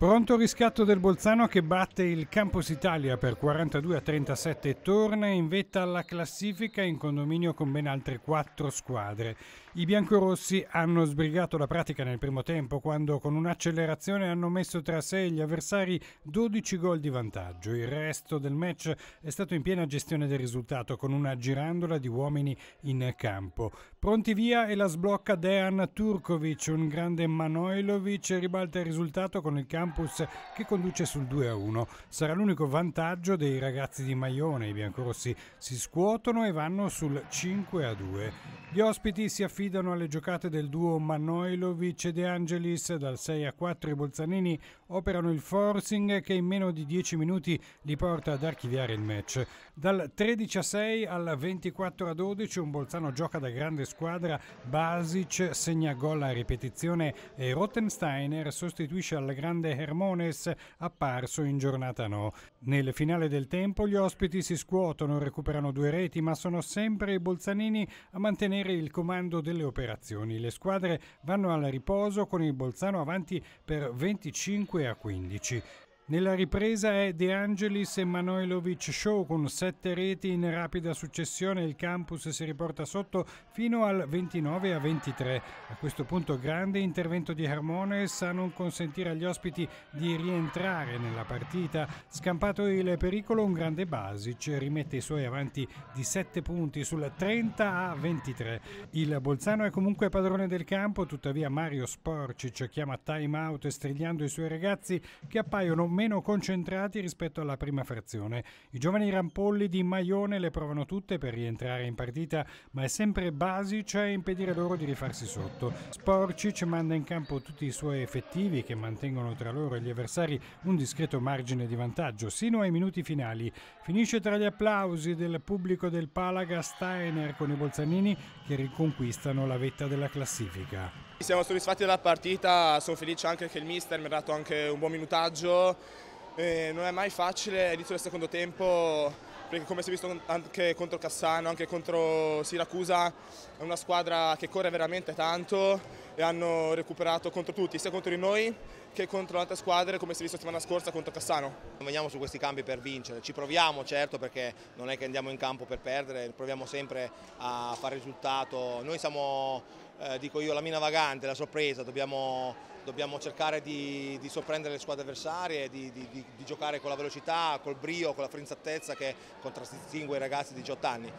Pronto riscatto del Bolzano che batte il Campus Italia per 42 a 37 e torna in vetta alla classifica in condominio con ben altre quattro squadre. I biancorossi hanno sbrigato la pratica nel primo tempo quando con un'accelerazione hanno messo tra sé gli avversari 12 gol di vantaggio. Il resto del match è stato in piena gestione del risultato con una girandola di uomini in campo. Pronti via e la sblocca Dejan Turkovic, un grande Manojlovic ribalta il risultato con il campus che conduce sul 2-1. Sarà l'unico vantaggio dei ragazzi di Maione. I biancorossi si scuotono e vanno sul 5-2. Gli ospiti si affidano affidano alle giocate del duo Manojlovic e De Angelis. Dal 6 a 4 i Bolzanini operano il forcing che in meno di 10 minuti li porta ad archiviare il match. Dal 13 a 6 al 24 a 12 un Bolzano gioca da grande squadra, Basic segna gol a ripetizione e Rottensteiner sostituisce al grande Hermones apparso in giornata no. Nel finale del tempo gli ospiti si scuotono, recuperano due reti ma sono sempre i bolzanini a mantenere il comando delle operazioni. Le squadre vanno al riposo con il Bolzano avanti per 25 a 15. Nella ripresa è De Angelis e Manojlovic Show con sette reti in rapida successione. Il campus si riporta sotto fino al 29 a 23. A questo punto grande intervento di Harmones a non consentire agli ospiti di rientrare nella partita. Scampato il pericolo un grande Basic rimette i suoi avanti di sette punti sul 30 a 23. Il Bolzano è comunque padrone del campo, tuttavia Mario Sporcic chiama time out strigliando i suoi ragazzi che appaiono meno concentrati rispetto alla prima frazione. I giovani rampolli di Maione le provano tutte per rientrare in partita, ma è sempre Basic a impedire loro di rifarsi sotto. Sporcic manda in campo tutti i suoi effettivi che mantengono tra loro e gli avversari un discreto margine di vantaggio sino ai minuti finali. Finisce tra gli applausi del pubblico del Palaga Steiner con i Bolzanini che riconquistano la vetta della classifica. Siamo soddisfatti della partita, sono felice anche che il mister mi ha dato anche un buon minutaggio. Eh, non è mai facile all'inizio del secondo tempo perché come si è visto anche contro Cassano, anche contro Siracusa, è una squadra che corre veramente tanto e hanno recuperato contro tutti, sia contro di noi che contro altre squadre come si è visto la settimana scorsa contro Cassano. Non veniamo su questi campi per vincere, ci proviamo certo perché non è che andiamo in campo per perdere, proviamo sempre a fare risultato. Noi siamo eh, dico io, la mina vagante, la sorpresa, dobbiamo, dobbiamo cercare di, di, sorprendere le squadre avversarie, di, di, di, giocare con la velocità, col brio, con la frizzatezza che contraddistingue i ragazzi di 18 anni.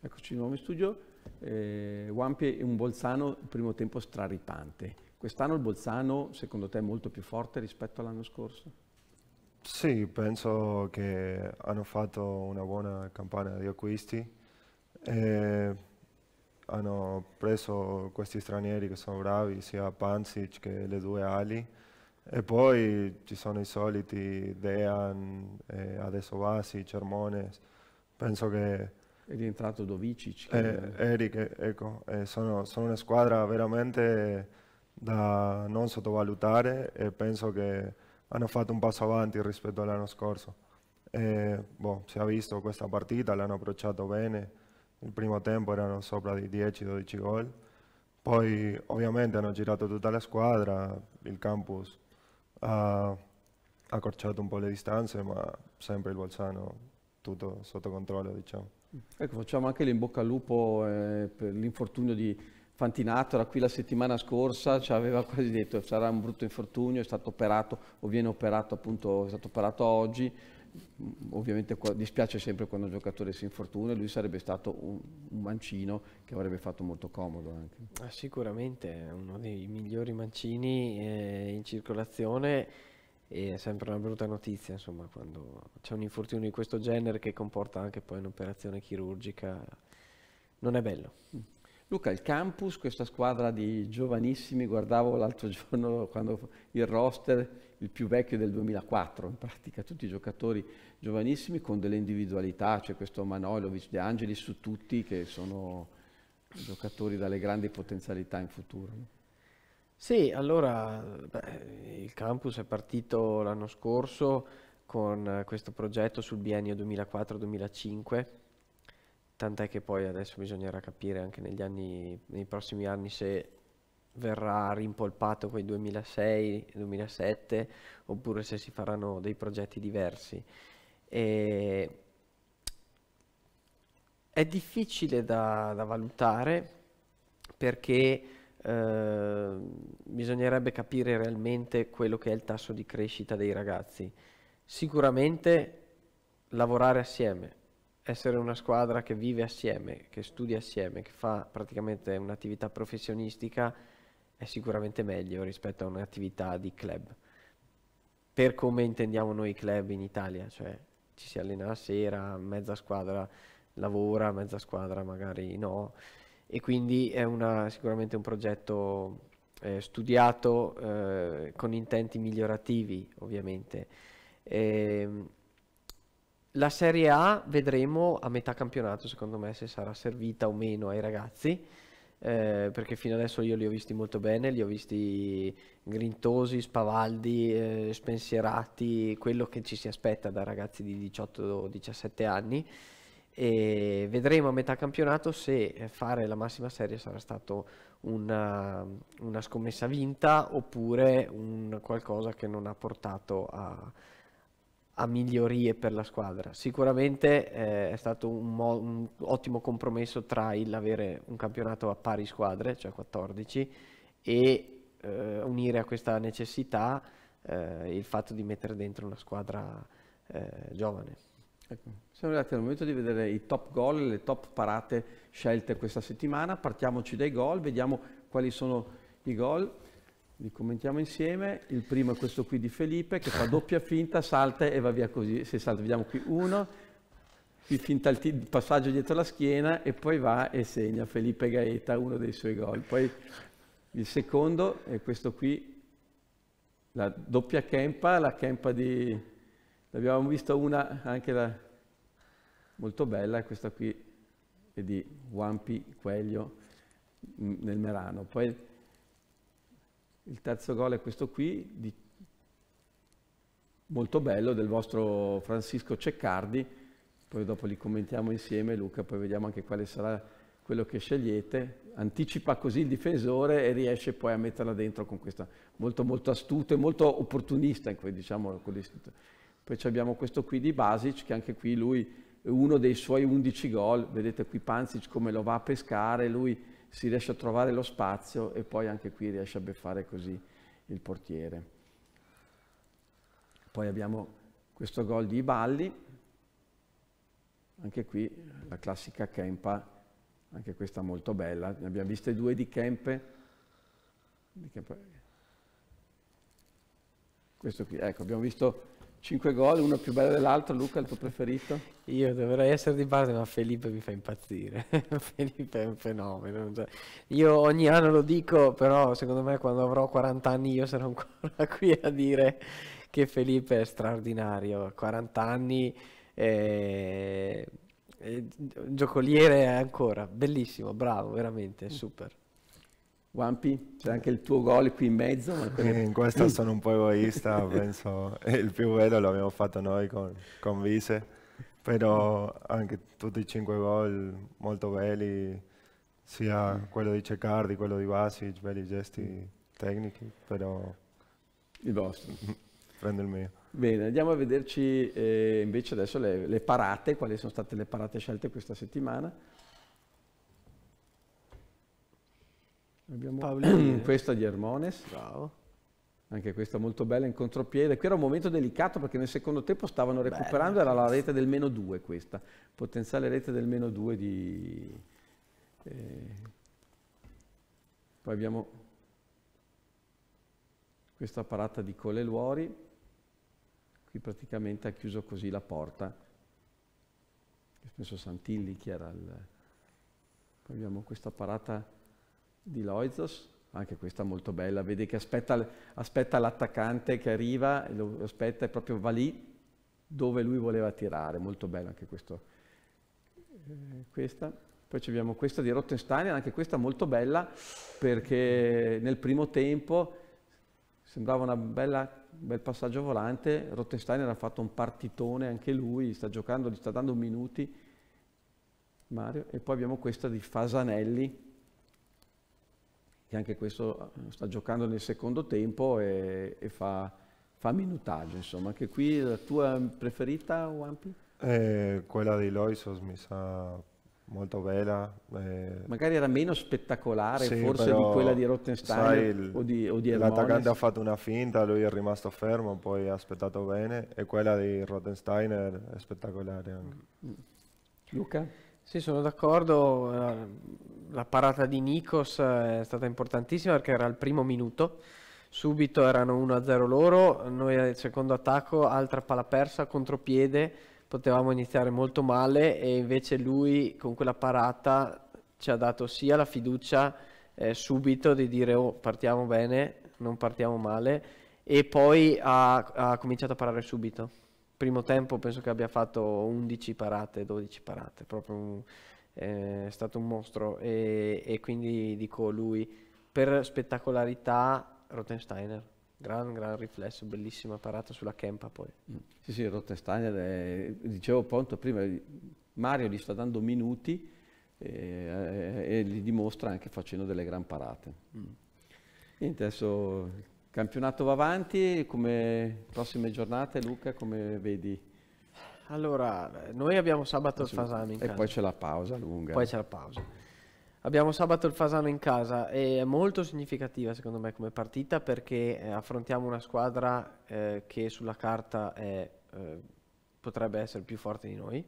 Eccoci di nuovo in studio, eh, Wampi è un Bolzano primo tempo straripante. Quest'anno il Bolzano secondo te è molto più forte rispetto all'anno scorso? Sì, penso che hanno fatto una buona campagna di acquisti. Eh, hanno preso questi stranieri che sono bravi, sia Pansic che le due ali, e poi ci sono i soliti Dean, adesso Vasi, Cermones, penso che... È rientrato Dovicic. Che... Eh, Eric, ecco, eh, sono, sono, una squadra veramente da non sottovalutare e penso che hanno fatto un passo avanti rispetto all'anno scorso. Eh, boh, si è visto questa partita, l'hanno approcciato bene il primo tempo erano sopra di 10-12 gol, poi ovviamente hanno girato tutta la squadra, il campus ha accorciato un po' le distanze, ma sempre il Bolzano tutto sotto controllo, diciamo. Ecco, facciamo anche l'imbocca al lupo eh, per l'infortunio di Fantinato, era qui la settimana scorsa, ci aveva quasi detto che sarà un brutto infortunio, è stato operato o viene operato appunto, è stato operato oggi, ovviamente dispiace sempre quando un giocatore si infortuna, lui sarebbe stato un, un mancino che avrebbe fatto molto comodo anche. Ah, sicuramente uno dei migliori mancini eh, in circolazione e è sempre una brutta notizia insomma quando c'è un infortunio di questo genere che comporta anche poi un'operazione chirurgica non è bello. Luca, il campus, questa squadra di giovanissimi, guardavo l'altro giorno quando il roster, il più vecchio del 2004, in pratica tutti i giocatori giovanissimi con delle individualità, c'è questo Manolovic, De Angelis su tutti che sono giocatori dalle grandi potenzialità in futuro. Sì, allora beh, il campus è partito l'anno scorso con questo progetto sul biennio 2004-2005, tant'è che poi adesso bisognerà capire anche negli anni, nei prossimi anni se verrà rimpolpato quei 2006-2007 oppure se si faranno dei progetti diversi. E è difficile da, da valutare perché eh, bisognerebbe capire realmente quello che è il tasso di crescita dei ragazzi. Sicuramente lavorare assieme, essere una squadra che vive assieme, che studia assieme, che fa praticamente un'attività professionistica è sicuramente meglio rispetto a un'attività di club. Per come intendiamo noi club in Italia, cioè ci si allena la sera, mezza squadra lavora, mezza squadra magari no, e quindi è una, sicuramente un progetto eh, studiato eh, con intenti migliorativi ovviamente. E, ehm, la Serie A vedremo a metà campionato secondo me se sarà servita o meno ai ragazzi eh, perché fino adesso io li ho visti molto bene, li ho visti grintosi, spavaldi, eh, spensierati, quello che ci si aspetta da ragazzi di 18-17 anni e vedremo a metà campionato se fare la massima serie sarà stato una, una scommessa vinta oppure un qualcosa che non ha portato a, a migliorie per la squadra. Sicuramente eh, è stato un, mo- un, ottimo compromesso tra l'avere un campionato a pari squadre, cioè 14, e eh, unire a questa necessità eh, il fatto di mettere dentro una squadra eh, giovane. Ecco. Siamo arrivati al momento di vedere i top goal le top parate scelte questa settimana. Partiamoci dai gol, vediamo quali sono i gol. Li commentiamo insieme. Il primo è questo qui di Felipe che fa doppia finta, salta e va via così. Se salta, vediamo qui uno, qui finta il, t- passaggio dietro la schiena e poi va e segna Felipe Gaeta uno dei suoi gol. Poi il secondo è questo qui, la doppia campa, la campa di... L'abbiamo vista una anche la, molto bella, questa qui è di Wampi Quelio nel Merano. Poi il terzo gol è questo qui, di, molto bello, del vostro Francisco Ceccardi. Poi dopo li commentiamo insieme, Luca, poi vediamo anche quale sarà quello che scegliete. Anticipa così il difensore e riesce poi a metterla dentro con questa... Molto, molto astuto e molto opportunista, in cui, diciamo, Poi abbiamo questo qui di Basic, che anche qui lui è uno dei suoi 11 gol, vedete qui Panzic come lo va a pescare, lui si riesce a trovare lo spazio e poi anche qui riesce a beffare così il portiere. Poi abbiamo questo gol di Iballi, anche qui la classica Kempa, anche questa molto bella, ne abbiamo viste due di Kempe, questo qui, ecco, abbiamo visto 5 gol, uno più bello dell'altro, Luca il tuo preferito? Io dovrei essere di base ma Felipe mi fa impazzire, Felipe è un fenomeno, cioè, io ogni anno lo dico però secondo me quando avrò 40 anni io sarò ancora qui a dire che Felipe è straordinario, 40 anni, eh, eh, giocoliere ancora, bellissimo, bravo, veramente, super. Wampi, c'è anche il tuo gol qui in mezzo. Perché... Eh, in questo mm. sono un po' egoista, penso il più bello l'abbiamo fatto noi con, con Vise, però anche tutti i cinque gol molto belli, sia mm. quello di Cecardi, quello di Vasic, belli gesti tecnici, però... Il vostro. Prendo il mio. Bene, andiamo a vederci eh, invece adesso le, le parate, quali sono state le parate scelte questa settimana. Abbiamo questa di Hermones. Bravo. Anche questa molto bella in contropiede. Qui era un momento delicato perché nel secondo tempo stavano recuperando, Bello. era la rete del meno 2 questa, potenziale rete del meno 2 di... Eh. Poi abbiamo questa parata di Coleluori, qui praticamente ha chiuso così la porta. Penso Santilli che era il... Poi abbiamo questa parata di Loizos, anche questa molto bella, vedi che aspetta, aspetta l'attaccante che arriva, lo aspetta e proprio va lì dove lui voleva tirare, molto bello anche questo. Eh, questa. Poi abbiamo questa di Rottenstein, anche questa molto bella perché nel primo tempo sembrava un bel passaggio volante, Rottenstein ha fatto un partitone anche lui, sta giocando, gli sta dando minuti Mario, e poi abbiamo questa di Fasanelli che anche questo eh, sta giocando nel secondo tempo e, e fa, fa, minutaggio. Insomma, anche qui la tua preferita, Wampi? Eh, quella di Loisos mi sa molto bella. Eh. Magari era meno spettacolare sì, forse però, di quella di Rottenstein o di, o di L'attaccante ha fatto una finta, lui è rimasto fermo, poi ha aspettato bene e quella di Rottenstein è spettacolare anche. Luca? Sì, sono d'accordo. La parata di Nikos eh, è stata importantissima perché era il primo minuto. Subito erano 1-0 loro, noi al secondo attacco, altra palla persa, contropiede, potevamo iniziare molto male e invece lui con quella parata ci ha dato sia la fiducia eh, subito di dire oh, partiamo bene, non partiamo male e poi ha, ha cominciato a parare subito primo tempo penso che abbia fatto 11 parate, 12 parate, proprio un, eh, è stato un mostro e, e, quindi dico lui per spettacolarità Rottensteiner, gran gran riflesso, bellissima parata sulla Kempa poi. Mm. Sì sì, Rottensteiner, è, dicevo appunto prima, Mario gli sta dando minuti eh, eh, e, e, e li dimostra anche facendo delle gran parate. Mm. Niente, adesso Campionato va avanti, come prossime giornate Luca, come vedi? Allora, noi abbiamo sabato il Fasano in casa. E poi c'è la pausa lunga. Poi c'è la pausa. Abbiamo sabato il Fasano in casa e è molto significativa secondo me come partita perché eh, affrontiamo una squadra eh, che sulla carta è, eh, potrebbe essere più forte di noi.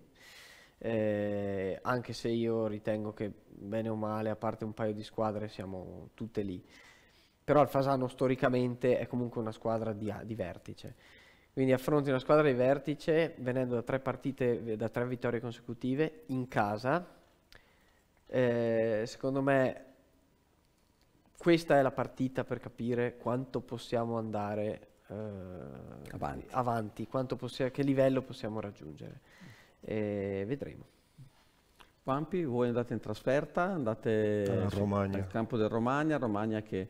Eh, anche se io ritengo che bene o male, a parte un paio di squadre, siamo tutte lì però il Fasano storicamente è comunque una squadra di, di vertice. Quindi affronti una squadra di vertice venendo da tre partite, da tre vittorie consecutive in casa. Eh, secondo me questa è la partita per capire quanto possiamo andare eh, avanti, avanti possi che livello possiamo raggiungere. Eh, vedremo. Vampi, voi andate in trasferta, andate al campo del Romagna, Romagna che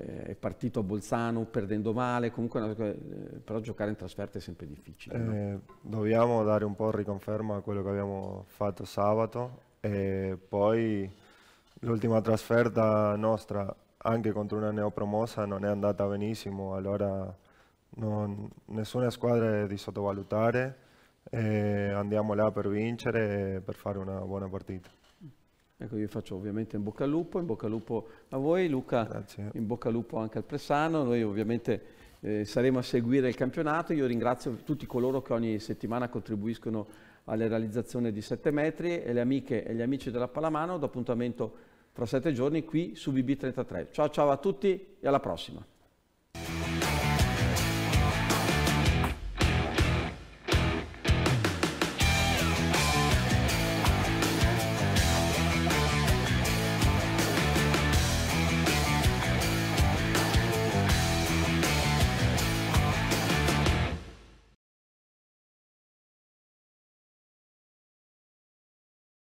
eh, è partito a Bolzano perdendo male, comunque eh, però giocare in trasferta è sempre difficile. No? Eh, dobbiamo dare un po' riconferma a quello che abbiamo fatto sabato e poi l'ultima trasferta nostra anche contro una neopromossa non è andata benissimo, allora non, nessuna squadra è di sottovalutare, eh, andiamo là per vincere e per fare una buona partita. Ecco, io faccio ovviamente in bocca al lupo, in bocca al lupo a voi, Luca, Grazie. in bocca al lupo anche al Pressano, noi ovviamente eh, saremo a seguire il campionato, io ringrazio tutti coloro che ogni settimana contribuiscono alla realizzazione di 7 metri e le amiche e gli amici della Palamano, do appuntamento fra 7 giorni qui su BB33. Ciao ciao a tutti e alla prossima.